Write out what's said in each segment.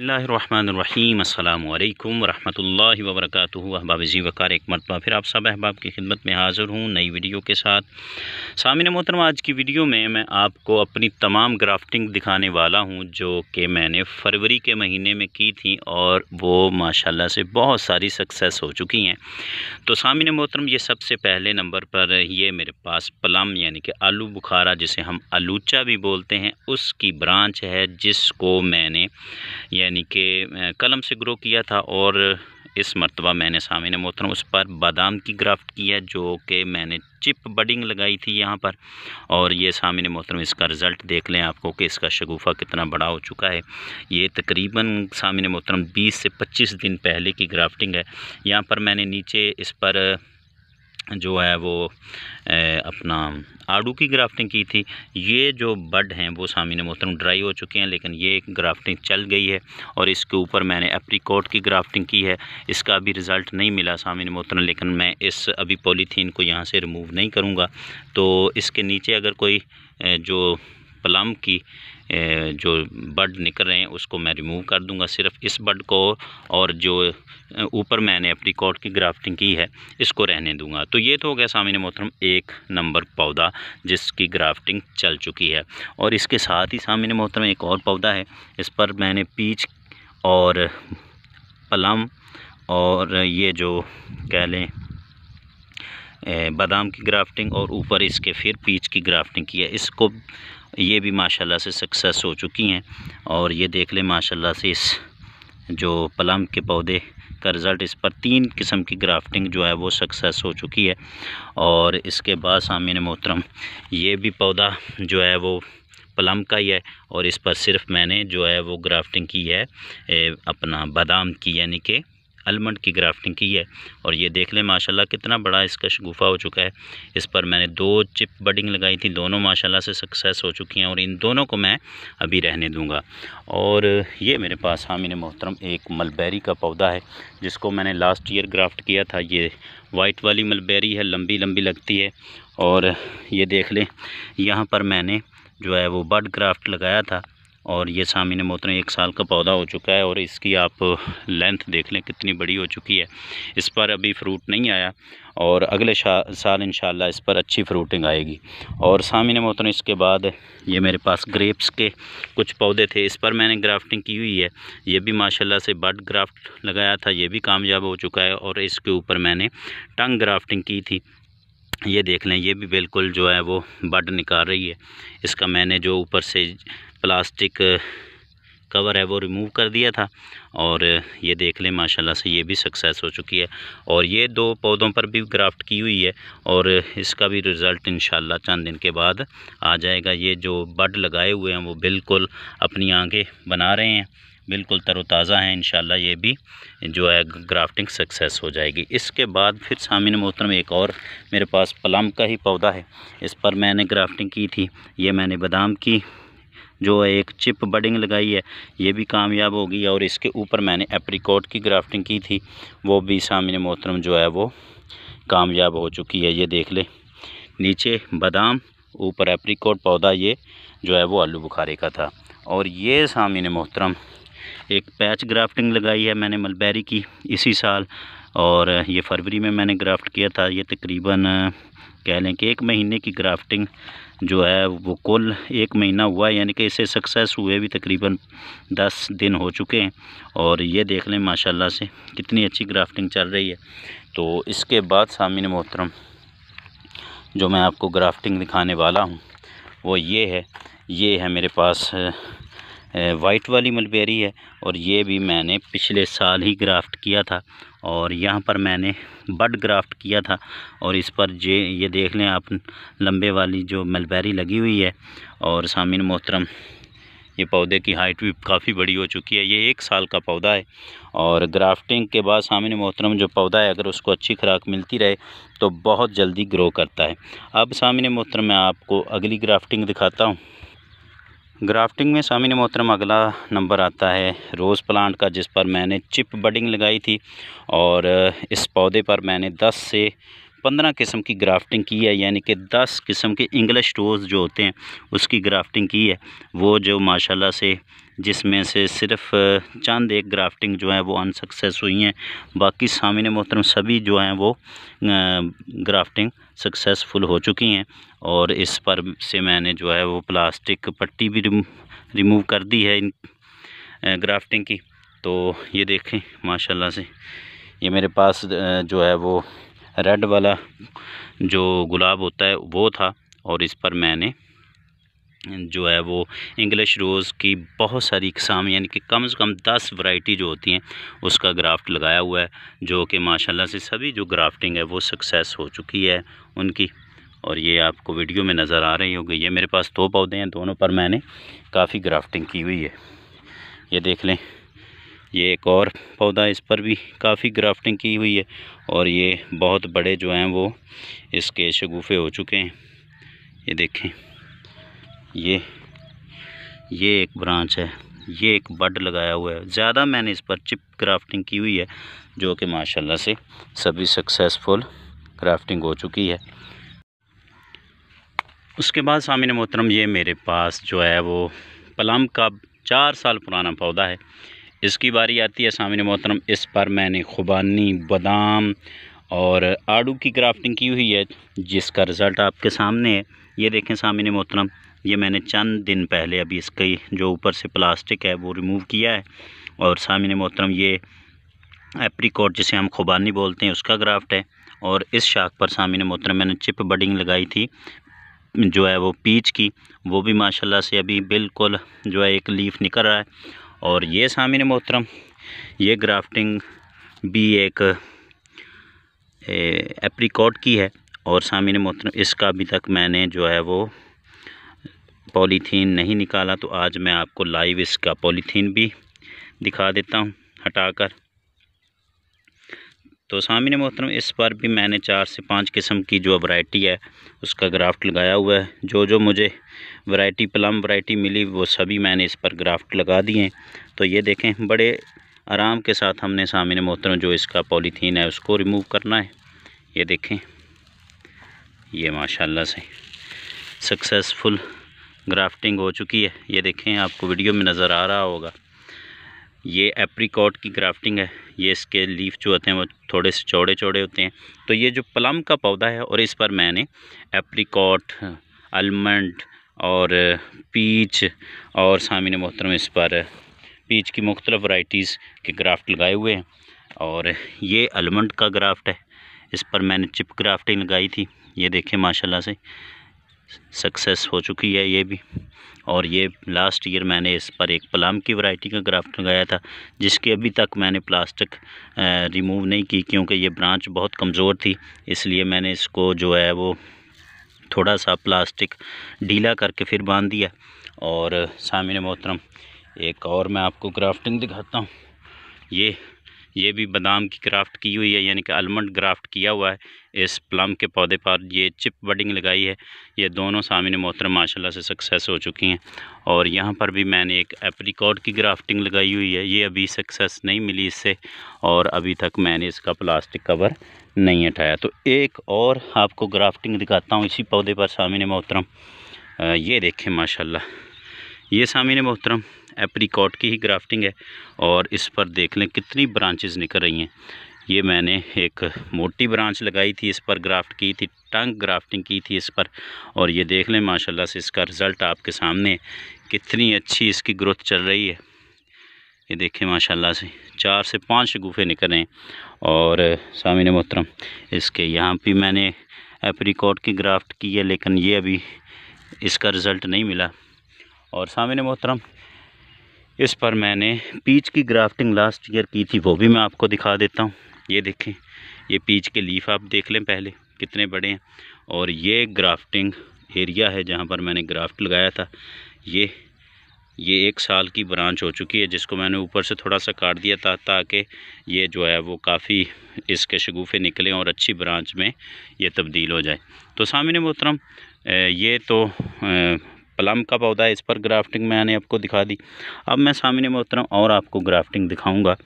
बसमीम् अल्लाम वरहमल वबरक अहबाब जी वक़ार एक मरतबा फिर आप सब अहबाब की खिदमत में हाज़िर हूँ नई वीडियो के साथ सामिन मोहतरम आज की वीडियो में मैं आपको अपनी तमाम ग्राफ्टिंग दिखाने वाला हूँ जो कि मैंने फ़रवरी के महीने में की थी और वो माशाल्लाह से बहुत सारी सक्सेस हो चुकी हैं तो सामिन मोहतरम ये सबसे पहले नंबर पर ये मेरे पास प्लम यानी कि आलू बुखारा जिसे हम आलूचा भी बोलते हैं उसकी ब्रांच है जिसको मैंने यानी कि कलम से ग्रो किया था और इस मरतबा मैंने सामने मोहतरम उस पर बादाम की ग्राफ्ट की है जो कि मैंने चिप बडिंग लगाई थी यहाँ पर और ये सामिन मोहतरम इसका रिज़ल्ट देख लें आपको कि इसका शगुफ़ा कितना बड़ा हो चुका है ये तकरीबन सामने मोहतरम 20 से 25 दिन पहले की ग्राफ्टिंग है यहाँ पर मैंने नीचे इस पर जो है वो अपना आड़ू की ग्राफ्टिंग की थी ये जो बड हैं वो सामीन मोहतरम ड्राई हो चुके हैं लेकिन ये ग्राफ्टिंग चल गई है और इसके ऊपर मैंने एप्रीकोट की ग्राफ्टिंग की है इसका अभी रिज़ल्ट नहीं मिला ने मोहतरम लेकिन मैं इस अभी पॉलीथीन को यहाँ से रिमूव नहीं करूँगा तो इसके नीचे अगर कोई जो प्लम की जो बड निकल रहे हैं उसको मैं रिमूव कर दूंगा सिर्फ इस बड को और जो ऊपर मैंने अपनी कोट की ग्राफ्टिंग की है इसको रहने दूंगा तो ये तो हो गया सामिन मोहतरम एक नंबर पौधा जिसकी ग्राफ्टिंग चल चुकी है और इसके साथ ही सामिन मोहतरम एक और पौधा है इस पर मैंने पीच और प्लम और ये जो कह लें बादाम की ग्राफ्टिंग और ऊपर इसके फिर पीच की ग्राफ्टिंग की है इसको ये भी माशाल्लाह से सक्सेस हो चुकी हैं और ये देख लें माशाल्लाह से इस जो पलम के पौधे का रिज़ल्ट इस पर तीन किस्म की ग्राफ्टिंग जो है वो सक्सेस हो चुकी है और इसके बाद सामिन मोहतरम ये भी पौधा जो है वो प्लम का ही है और इस पर सिर्फ मैंने जो है वो ग्राफ्टिंग की है अपना बादाम की यानी कि आलमंड की ग्राफ्टिंग की है और ये देख लें माशाल्लाह कितना बड़ा इसका शगुफा हो चुका है इस पर मैंने दो चिप बडिंग लगाई थी दोनों माशाल्लाह से सक्सेस हो चुकी हैं और इन दोनों को मैं अभी रहने दूँगा और ये मेरे पास हामिन मोहतरम एक मलबेरी का पौधा है जिसको मैंने लास्ट ईयर ग्राफ्ट किया था ये वाइट वाली मलबेरी है लंबी लंबी लगती है और ये देख लें यहाँ पर मैंने जो है वो बड ग्राफ्ट लगाया था और ये सामिन मोहतरम एक साल का पौधा हो चुका है और इसकी आप लेंथ देख लें कितनी बड़ी हो चुकी है इस पर अभी फ्रूट नहीं आया और अगले साल इन इस पर अच्छी फ्रूटिंग आएगी और सामिन मोहतरम इसके बाद ये मेरे पास ग्रेप्स के कुछ पौधे थे इस पर मैंने ग्राफ्टिंग की हुई है ये भी माशाला से बड ग्राफ्ट लगाया था ये भी कामयाब हो चुका है और इसके ऊपर मैंने टंग ग्राफ्टिंग की थी ये देख लें ये भी बिल्कुल जो है वो बड निकाल रही है इसका मैंने जो ऊपर से प्लास्टिक कवर है वो रिमूव कर दिया था और ये देख लें माशाल्लाह से ये भी सक्सेस हो चुकी है और ये दो पौधों पर भी ग्राफ्ट की हुई है और इसका भी रिज़ल्ट इन चंद दिन के बाद आ जाएगा ये जो बड लगाए हुए हैं वो बिल्कुल अपनी आँखें बना रहे हैं बिल्कुल तरोताज़ा है इन ये भी जो है ग्राफ्टिंग सक्सेस हो जाएगी इसके बाद फिर सामिन मोहतरम एक और मेरे पास प्लम का ही पौधा है इस पर मैंने ग्राफ्टिंग की थी ये मैंने बादाम की जो है एक चिप बडिंग लगाई है ये भी कामयाब होगी और इसके ऊपर मैंने एप्रिकॉट की ग्राफ्टिंग की थी वो भी सामने मोहतरम जो है वो कामयाब हो चुकी है ये देख ले नीचे बादाम ऊपर एप्रिकॉट पौधा ये जो है वो आलू बुखारे का था और ये सामने मोहतरम एक पैच ग्राफ्टिंग लगाई है मैंने मलबेरी की इसी साल और ये फरवरी में मैंने ग्राफ्ट किया था ये तकरीबन कह लें कि एक महीने की ग्राफ्टिंग जो है वो कुल एक महीना हुआ यानी कि इसे सक्सेस हुए भी तकरीबन दस दिन हो चुके हैं और ये देख लें माशाल्लाह से कितनी अच्छी ग्राफ्टिंग चल रही है तो इसके बाद सामिन मोहतरम जो मैं आपको ग्राफ्टिंग दिखाने वाला हूँ वो ये है ये है मेरे पास वाइट वाली मलबेरी है और ये भी मैंने पिछले साल ही ग्राफ्ट किया था और यहाँ पर मैंने बड ग्राफ्ट किया था और इस पर जे ये देख लें आप लंबे वाली जो मलबेरी लगी हुई है और सामिन मोहतरम ये पौधे की हाइट भी काफ़ी बड़ी हो चुकी है ये एक साल का पौधा है और ग्राफ्टिंग के बाद सामिन मोहतरम जो पौधा है अगर उसको अच्छी खुराक मिलती रहे तो बहुत जल्दी ग्रो करता है अब सामिन मोहतरम मैं आपको अगली ग्राफ्टिंग दिखाता हूँ ग्राफ्टिंग में ने मोहतरम अगला नंबर आता है रोज़ प्लांट का जिस पर मैंने चिप बडिंग लगाई थी और इस पौधे पर मैंने 10 से पंद्रह किस्म की ग्राफ्टिंग की है यानी कि दस किस्म के इंग्लिश रोज़ जो होते हैं उसकी ग्राफ्टिंग की है वो जो माशाल्लाह से जिसमें से सिर्फ चंद एक ग्राफ्टिंग जो है वो अनसक्सेस हुई हैं बाकी सामिन मोहतरम सभी जो हैं वो ग्राफ्टिंग सक्सेसफुल हो चुकी हैं और इस पर से मैंने जो है वो प्लास्टिक पट्टी भी रिमूव रिमूव कर दी है इन ग्राफ्टिंग की तो ये देखें माशाल्लाह से ये मेरे पास जो है वो रेड वाला जो गुलाब होता है वो था और इस पर मैंने जो है वो इंग्लिश रोज़ की बहुत सारी इकसाम यानी कि कम से कम दस वैरायटी जो होती हैं उसका ग्राफ्ट लगाया हुआ है जो कि माशाल्लाह से सभी जो ग्राफ्टिंग है वो सक्सेस हो चुकी है उनकी और ये आपको वीडियो में नज़र आ रही होगी ये मेरे पास दो पौधे हैं दोनों पर मैंने काफ़ी ग्राफ्टिंग की हुई है ये देख लें ये एक और पौधा इस पर भी काफ़ी ग्राफ्टिंग की हुई है और ये बहुत बड़े जो हैं वो इसके शगुफ़े हो चुके हैं ये देखें ये ये एक ब्रांच है ये एक बड लगाया हुआ है ज़्यादा मैंने इस पर चिप क्राफ्टिंग की हुई है जो कि माशाल्लाह से सभी सक्सेसफुल क्राफ्टिंग हो चुकी है उसके बाद सामिन मोहतरम ये मेरे पास जो है वो पलम का चार साल पुराना पौधा है इसकी बारी आती है सामिन मोहतरम इस पर मैंने खुबानी बादाम और आड़ू की क्राफ्टिंग की हुई है जिसका रिज़ल्ट आपके सामने है ये देखें सामिन मोहतरम ये मैंने चंद दिन पहले अभी इसकी जो ऊपर से प्लास्टिक है वो रिमूव किया है और सामने मोहतरम ये एप्रीकॉट जिसे हम खुबानी बोलते हैं उसका ग्राफ्ट है और इस शाख पर सामने मोहतरम मैंने चिप बडिंग लगाई थी जो है वो पीच की वो भी माशाला से अभी बिल्कुल जो है एक लीफ निकल रहा है और ये सामने मोहतरम ये ग्राफ्टिंग भी एक एप्रीकॉट की है और सामने मोहतरम इसका अभी तक मैंने जो है वो पॉलीथीन नहीं निकाला तो आज मैं आपको लाइव इसका पॉलीथीन भी दिखा देता हूँ हटाकर तो सामने मोहतरम इस बार भी मैंने चार से पाँच किस्म की जो वैरायटी है उसका ग्राफ्ट लगाया हुआ है जो जो मुझे वैरायटी प्लम वैरायटी मिली वो सभी मैंने इस पर ग्राफ्ट लगा दिए तो ये देखें बड़े आराम के साथ हमने सामने मोहतरम जो इसका पॉलीथीन है उसको रिमूव करना है ये देखें ये माशाल्लाह से सक्सेसफुल ग्राफ्टिंग हो चुकी है ये देखें आपको वीडियो में नज़र आ रहा होगा ये एप्रीकॉट की ग्राफ्टिंग है ये इसके लीफ जो होते हैं वो थोड़े से चौड़े चौड़े होते हैं तो ये जो प्लम का पौधा है और इस पर मैंने एप्रीकॉट आलमंड और पीच और सामिन मोहतरम इस पर पीच की मुख्तलिफ़ वाइटीज़ के ग्राफ्ट लगाए हुए हैं और ये आलमंड का ग्राफ्ट है इस पर मैंने चिप ग्राफ्टिंग लगाई थी ये देखें माशाल्लाह से सक्सेस हो चुकी है ये भी और ये लास्ट ईयर मैंने इस पर एक प्लम की वैरायटी का ग्राफ्ट लगाया था जिसकी अभी तक मैंने प्लास्टिक रिमूव नहीं की क्योंकि ये ब्रांच बहुत कमज़ोर थी इसलिए मैंने इसको जो है वो थोड़ा सा प्लास्टिक ढीला करके फिर बांध दिया और सामिन मोहतरम एक और मैं आपको ग्राफ्टिंग दिखाता हूँ ये ये भी बादाम की क्राफ्ट की हुई है यानी कि आलमंड ग्राफ्ट किया हुआ है इस प्लम के पौधे पर ये चिप बडिंग लगाई है ये दोनों सामने मोहतरम माशाल्लाह से सक्सेस हो चुकी हैं और यहाँ पर भी मैंने एक एप्रिकॉट की ग्राफ्टिंग लगाई हुई है ये अभी सक्सेस नहीं मिली इससे और अभी तक मैंने इसका प्लास्टिक कवर नहीं हटाया तो एक और आपको ग्राफ्टिंग दिखाता हूँ इसी पौधे पर सामने मोहतरम ये देखें माशाल्लाह ये सामने मोहतरम एप्रीकॉट की ही ग्राफ्टिंग है और इस पर देख लें कितनी ब्रांचेज़ निकल रही हैं ये मैंने एक मोटी ब्रांच लगाई थी इस पर ग्राफ्ट की थी टंग ग्राफ्टिंग की थी इस पर और ये देख लें माशाल्लाह से इसका रिज़ल्ट आपके सामने कितनी अच्छी इसकी ग्रोथ चल रही है ये देखें माशाल्लाह से चार से पाँच गुफे निकल रहे हैं और सामिन मोहतरम इसके यहाँ पर मैंने एप्रीकॉट की ग्राफ्ट की है लेकिन ये अभी इसका रिज़ल्ट नहीं मिला और सामिन मोहतरम इस पर मैंने पीच की ग्राफ्टिंग लास्ट ईयर की थी वो भी मैं आपको दिखा देता हूँ ये देखें ये पीच के लीफ आप देख लें पहले कितने बड़े हैं और ये ग्राफ्टिंग एरिया है जहाँ पर मैंने ग्राफ्ट लगाया था ये ये एक साल की ब्रांच हो चुकी है जिसको मैंने ऊपर से थोड़ा सा काट दिया था ताकि ये जो है वो काफ़ी इसके शगुफ़े निकलें और अच्छी ब्रांच में ये तब्दील हो जाए तो सामने मोहतरम ये तो प्लम का पौधा है इस पर ग्राफ्टिंग मैंने आपको दिखा दी अब मैं सामने में उतरा और आपको ग्राफ्टिंग दिखाऊंगा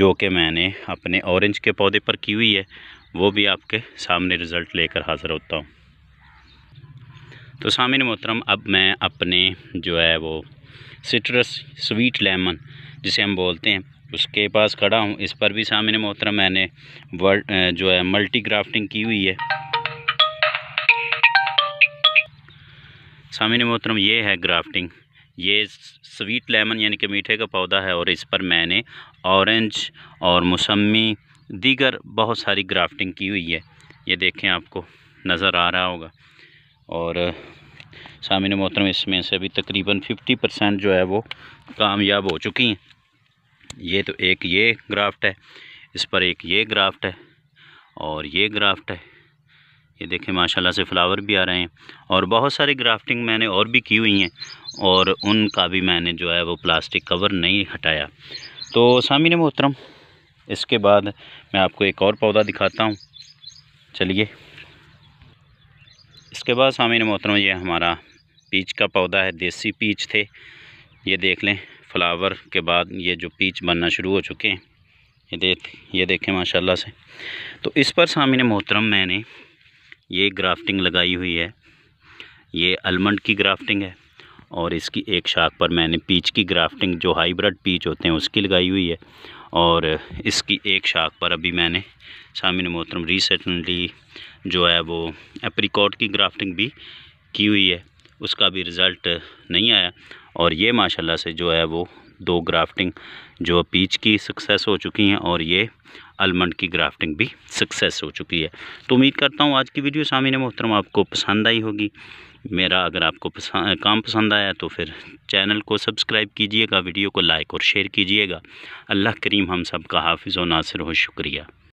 जो कि मैंने अपने ऑरेंज के पौधे पर की हुई है वो भी आपके सामने रिज़ल्ट लेकर हाज़िर होता हूँ तो सामने मोहतरम अब मैं अपने जो है वो सिट्रस स्वीट लेमन जिसे हम बोलते हैं उसके पास खड़ा हूँ इस पर भी सामने मोहतरम मैंने वर्ल्ड जो है मल्टी ग्राफ्टिंग की हुई है सामने मोहतरम ये है ग्राफ्टिंग ये स्वीट लेमन यानी कि मीठे का पौधा है और इस पर मैंने ऑरेंज और मौसमी दीगर बहुत सारी ग्राफ्टिंग की हुई है ये देखें आपको नज़र आ रहा होगा और सामने मोहतरम इसमें से अभी तकरीबन 50 परसेंट जो है वो कामयाब हो चुकी हैं ये तो एक ये ग्राफ्ट है इस पर एक ये ग्राफ्ट है और ये ग्राफ्ट है ये देखें माशाल्लाह से फ्लावर भी आ रहे हैं और बहुत सारी ग्राफ्टिंग मैंने और भी की हुई हैं और उनका भी मैंने जो है वो प्लास्टिक कवर नहीं हटाया तो सामिन मोहतरम इसके बाद मैं आपको एक और पौधा दिखाता हूँ चलिए इसके बाद सामिन मोहतरम ये हमारा पीच का पौधा है देसी पीच थे ये देख लें फ्लावर के बाद ये जो पीच बनना शुरू हो चुके हैं ये देख ये देखें माशाल्लाह से तो इस पर सामिन मोहतरम मैंने ये ग्राफ्टिंग लगाई हुई है ये अलमंड की ग्राफ्टिंग है और इसकी एक शाख पर मैंने पीच की ग्राफ्टिंग जो हाइब्रिड पीच होते हैं उसकी लगाई हुई है और इसकी एक शाख पर अभी मैंने शामिन मोहतरम रिसेंटली जो है वो एप्रिकॉट की ग्राफ्टिंग भी की हुई है उसका भी रिज़ल्ट नहीं आया और ये माशाल्लाह से जो है वो दो ग्राफ्टिंग जो पीच की सक्सेस हो चुकी हैं और ये आलमंड की ग्राफ्टिंग भी सक्सेस हो चुकी है तो उम्मीद करता हूँ आज की वीडियो सामने मोहतरम आपको पसंद आई होगी मेरा अगर आपको पसंद काम पसंद आया तो फिर चैनल को सब्सक्राइब कीजिएगा वीडियो को लाइक और शेयर कीजिएगा अल्लाह करीम हम सब का हाफिज़ व नासिर हो शुक्रिया